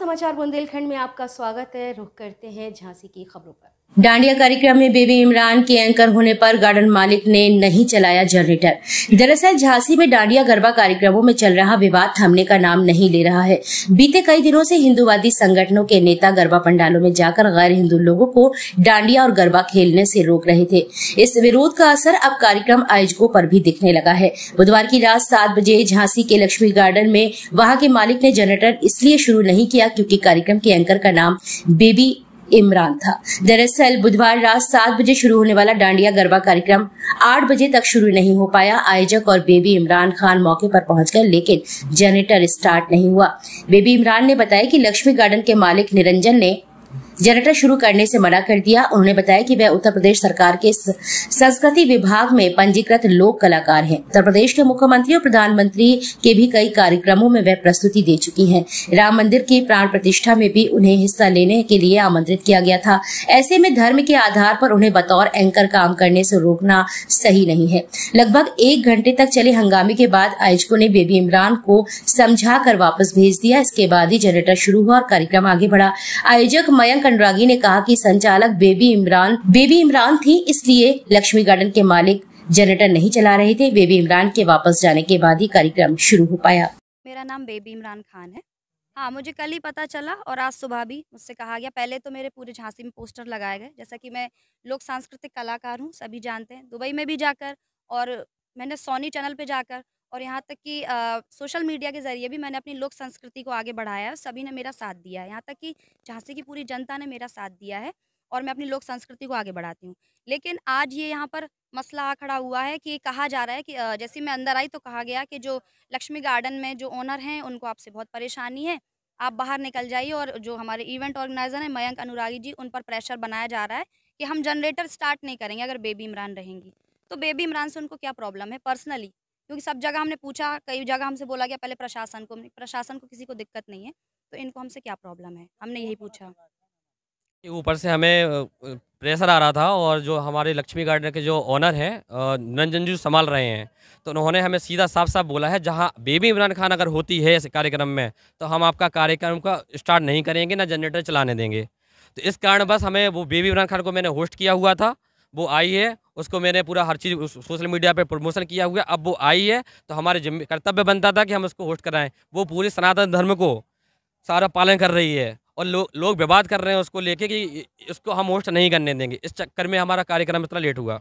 समाचार बुंदेलखंड में आपका स्वागत है रुख करते हैं झांसी की खबरों पर डांडिया कार्यक्रम में बेबी इमरान के एंकर होने पर गार्डन मालिक ने नहीं चलाया जनरेटर दरअसल झांसी में डांडिया गरबा कार्यक्रमों में चल रहा विवाद थमने का नाम नहीं ले रहा है बीते कई दिनों से हिंदुवादी संगठनों के नेता गरबा पंडालों में जाकर गैर हिंदू लोगों को डांडिया और गरबा खेलने से रोक रहे थे इस विरोध का असर अब कार्यक्रम आयोजकों पर भी दिखने लगा है बुधवार की रात सात बजे झांसी के लक्ष्मी गार्डन में वहाँ के मालिक ने जनरेटर इसलिए शुरू नहीं किया क्यूँकी कार्यक्रम के एंकर का नाम बेबी इमरान था दरअसल बुधवार रात सात बजे शुरू होने वाला डांडिया गरबा कार्यक्रम आठ बजे तक शुरू नहीं हो पाया आयोजक और बेबी इमरान खान मौके पर पहुंच गए लेकिन जनरेटर स्टार्ट नहीं हुआ बेबी इमरान ने बताया कि लक्ष्मी गार्डन के मालिक निरंजन ने जनरेटर शुरू करने से मना कर दिया उन्होंने बताया कि वह उत्तर प्रदेश सरकार के संस्कृति विभाग में पंजीकृत लोक कलाकार हैं उत्तर प्रदेश के मुख्यमंत्री और प्रधानमंत्री के भी कई कार्यक्रमों में वह प्रस्तुति दे चुकी हैं राम मंदिर की प्राण प्रतिष्ठा में भी उन्हें हिस्सा लेने के लिए आमंत्रित किया गया था ऐसे में धर्म के आधार पर उन्हें बतौर एंकर काम करने से रोकना सही नहीं है लगभग एक घंटे तक चले हंगामे के बाद आयोजकों ने बेबी इमरान को समझा कर वापस भेज दिया इसके बाद ही जनरेटर शुरू हुआ और कार्यक्रम आगे बढ़ा आयोजक मयंक अनुरागी ने कहा कि संचालक बेबी इमरान बेबी इमरान थी इसलिए लक्ष्मी गार्डन के मालिक जनरेटर नहीं चला रहे थे बेबी इमरान के वापस जाने के बाद ही कार्यक्रम शुरू हो पाया मेरा नाम बेबी इमरान खान है हाँ मुझे कल ही पता चला और आज सुबह भी मुझसे कहा गया पहले तो मेरे पूरे झांसी में पोस्टर लगाए गए जैसा कि मैं लोक सांस्कृतिक कलाकार हूँ सभी जानते हैं दुबई में भी जाकर और मैंने सोनी चैनल पे जाकर और यहाँ तक कि सोशल मीडिया के ज़रिए भी मैंने अपनी लोक संस्कृति को आगे बढ़ाया है, सभी ने मेरा साथ दिया है। यहाँ तक कि झांसी की पूरी जनता ने मेरा साथ दिया है और मैं अपनी लोक संस्कृति को आगे बढ़ाती हूँ। लेकिन आज ये यहाँ पर मसला आ खड़ा हुआ है कि कहा जा रहा है कि जैसे मैं अंदर आई तो कहा गया कि जो लक्ष्मी गार्डन में जो ओनर हैं, उनको आपसे बहुत परेशानी है, आप बाहर निकल जाइए और जो हमारे इवेंट ऑर्गेनाइज़र हैं मयंक अनुरागी जी, उन पर प्रेशर बनाया जा रहा है कि हम जनरेटर स्टार्ट नहीं करेंगे अगर बेबी इमरान रहेंगी। तो बेबी इमरान से उनको क्या प्रॉब्लम है पर्सनली? क्योंकि सब जगह हमने पूछा कई जगह हमसे बोला गया पहले प्रशासन को प्रशासन को किसी को दिक्कत नहीं है तो इनको हमसे क्या प्रॉब्लम है हमने यही पूछा तो ऊपर से हमें प्रेशर आ रहा था और जो हमारे लक्ष्मी गार्डन के जो ओनर हैं निरंजन जी संभाल रहे हैं तो उन्होंने हमें सीधा साफ साफ बोला है जहाँ बेबी इमरान खान अगर होती है इस कार्यक्रम में तो हम आपका कार्यक्रम का स्टार्ट नहीं करेंगे ना जनरेटर चलाने देंगे तो इस कारण बस हमें वो बेबी इमरान खान को मैंने होस्ट किया हुआ था वो आई है उसको मैंने पूरा हर चीज़ सोशल मीडिया पे प्रमोशन किया हुआ अब वो आई है तो हमारे जिम्मे कर्तव्य बनता था कि हम उसको होस्ट कराएं वो पूरे सनातन धर्म को सारा पालन कर रही है और लो, लोग विवाद कर रहे हैं उसको लेके कि इसको हम होस्ट नहीं करने देंगे इस चक्कर में हमारा कार्यक्रम इतना लेट हुआ